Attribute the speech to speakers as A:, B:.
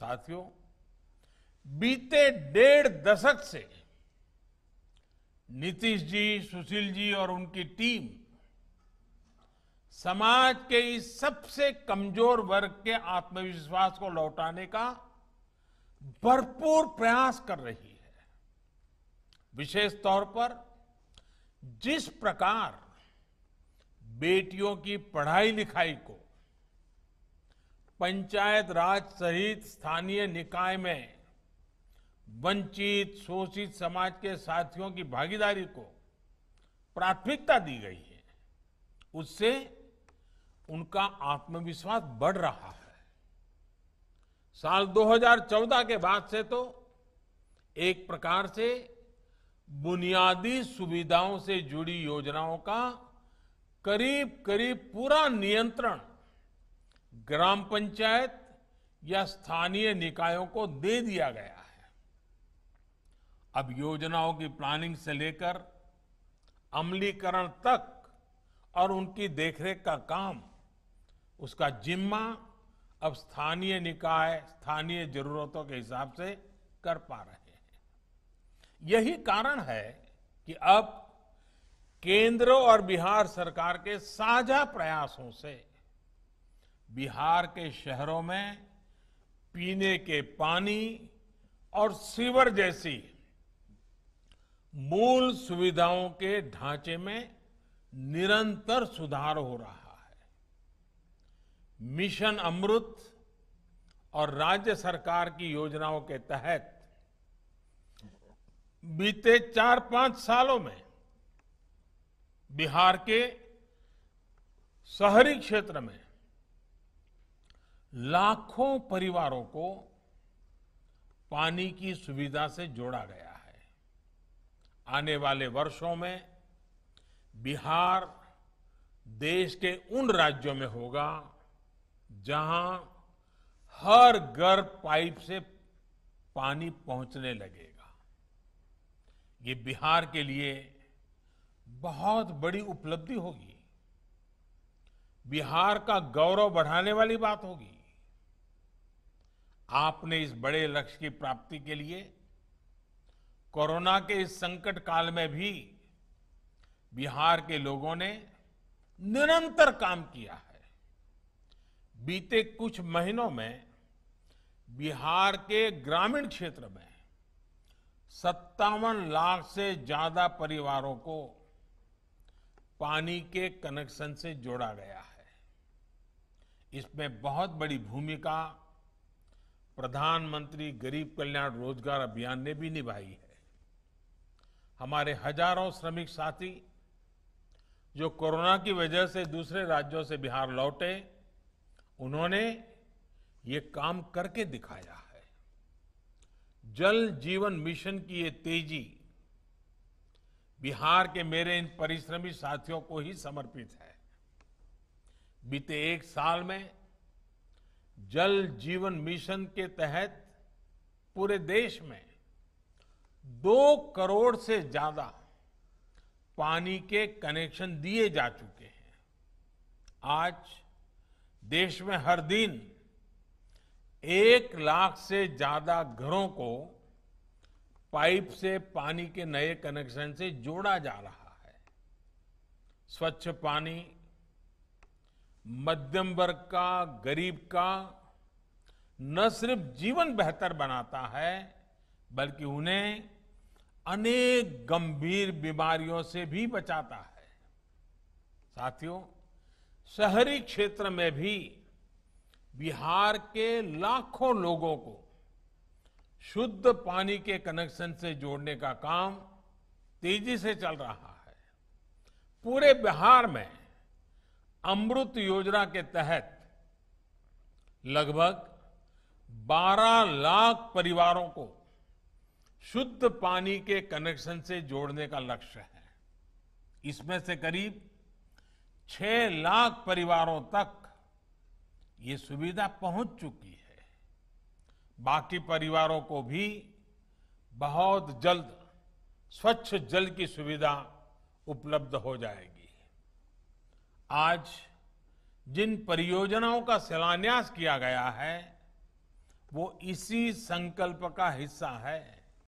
A: साथियों बीते डेढ़ दशक से नीतीश जी सुशील जी और उनकी टीम समाज के इस सबसे कमजोर वर्ग के आत्मविश्वास को लौटाने का भरपूर प्रयास कर रही है विशेष तौर पर जिस प्रकार बेटियों की पढ़ाई लिखाई को पंचायत राज सहित स्थानीय निकाय में वंचित शोषित समाज के साथियों की भागीदारी को प्राथमिकता दी गई है उससे उनका आत्मविश्वास बढ़ रहा है साल 2014 के बाद से तो एक प्रकार से बुनियादी सुविधाओं से जुड़ी योजनाओं का करीब करीब पूरा नियंत्रण ग्राम पंचायत या स्थानीय निकायों को दे दिया गया है अब योजनाओं की प्लानिंग से लेकर अमलीकरण तक और उनकी देखरेख का काम उसका जिम्मा अब स्थानीय निकाय स्थानीय जरूरतों के हिसाब से कर पा रहे हैं यही कारण है कि अब केंद्र और बिहार सरकार के साझा प्रयासों से बिहार के शहरों में पीने के पानी और सीवर जैसी मूल सुविधाओं के ढांचे में निरंतर सुधार हो रहा है मिशन अमृत और राज्य सरकार की योजनाओं के तहत बीते चार पांच सालों में बिहार के शहरी क्षेत्र में लाखों परिवारों को पानी की सुविधा से जोड़ा गया है आने वाले वर्षों में बिहार देश के उन राज्यों में होगा जहां हर घर पाइप से पानी पहुंचने लगेगा ये बिहार के लिए बहुत बड़ी उपलब्धि होगी बिहार का गौरव बढ़ाने वाली बात होगी आपने इस बड़े लक्ष्य की प्राप्ति के लिए कोरोना के इस संकट काल में भी बिहार के लोगों ने निरंतर काम किया है बीते कुछ महीनों में बिहार के ग्रामीण क्षेत्र में सत्तावन लाख से ज्यादा परिवारों को पानी के कनेक्शन से जोड़ा गया है इसमें बहुत बड़ी भूमिका प्रधानमंत्री गरीब कल्याण रोजगार अभियान ने भी निभाई है हमारे हजारों श्रमिक साथी जो कोरोना की वजह से दूसरे राज्यों से बिहार लौटे उन्होंने ये काम करके दिखाया है जल जीवन मिशन की ये तेजी बिहार के मेरे इन परिश्रमी साथियों को ही समर्पित है बीते एक साल में जल जीवन मिशन के तहत पूरे देश में दो करोड़ से ज्यादा पानी के कनेक्शन दिए जा चुके हैं आज देश में हर दिन एक लाख से ज्यादा घरों को पाइप से पानी के नए कनेक्शन से जोड़ा जा रहा है स्वच्छ पानी मध्यम वर्ग का गरीब का न सिर्फ जीवन बेहतर बनाता है बल्कि उन्हें अनेक गंभीर बीमारियों से भी बचाता है साथियों शहरी क्षेत्र में भी बिहार के लाखों लोगों को शुद्ध पानी के कनेक्शन से जोड़ने का काम तेजी से चल रहा है पूरे बिहार में अमृत योजना के तहत लगभग 12 लाख परिवारों को शुद्ध पानी के कनेक्शन से जोड़ने का लक्ष्य है इसमें से करीब 6 लाख परिवारों तक ये सुविधा पहुंच चुकी है बाकी परिवारों को भी बहुत जल्द स्वच्छ जल की सुविधा उपलब्ध हो जाएगी आज जिन परियोजनाओं का शिलान्यास किया गया है वो इसी संकल्प का हिस्सा है